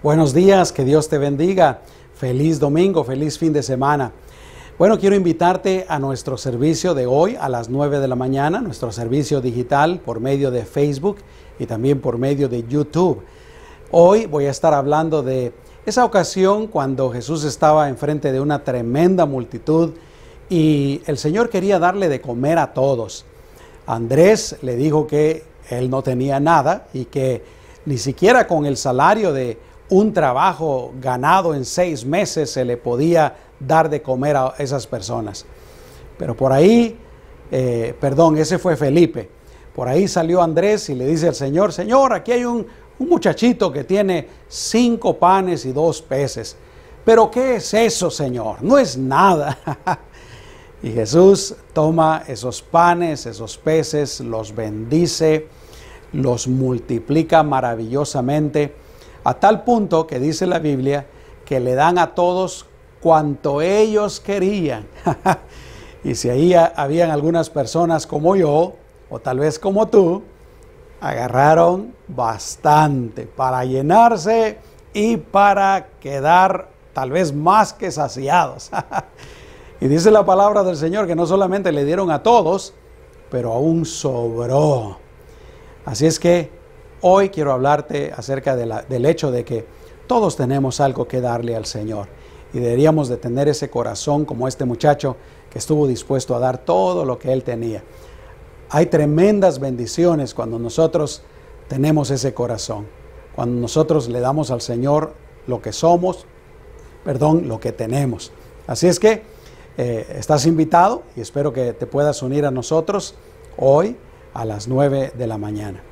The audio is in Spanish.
Buenos días, que Dios te bendiga. Feliz domingo, feliz fin de semana. Bueno, quiero invitarte a nuestro servicio de hoy a las 9 de la mañana, nuestro servicio digital por medio de Facebook y también por medio de YouTube. Hoy voy a estar hablando de esa ocasión cuando Jesús estaba enfrente de una tremenda multitud y el Señor quería darle de comer a todos. Andrés le dijo que él no tenía nada y que ni siquiera con el salario de un trabajo ganado en seis meses se le podía dar de comer a esas personas. Pero por ahí, eh, perdón, ese fue Felipe. Por ahí salió Andrés y le dice al Señor, Señor, aquí hay un muchachito que tiene cinco panes y dos peces. Pero ¿qué es eso, Señor? No es nada. y Jesús toma esos panes, esos peces, los bendice, los multiplica maravillosamente a tal punto que dice la Biblia que le dan a todos cuanto ellos querían. y si ahí habían algunas personas como yo, o tal vez como tú, agarraron bastante para llenarse y para quedar tal vez más que saciados. y dice la palabra del Señor que no solamente le dieron a todos, pero aún sobró. Así es que Hoy quiero hablarte acerca del hecho de que todos tenemos algo que darle al Señor y deberíamos de tener ese corazón como este muchacho que estuvo dispuesto a dar todo lo que él tenía. Hay tremendas bendiciones cuando nosotros tenemos ese corazón, cuando nosotros le damos al Señor lo que somos, perdón, lo que tenemos. Así es que eh, estás invitado y espero que te puedas unir a nosotros hoy a las 9 de la mañana.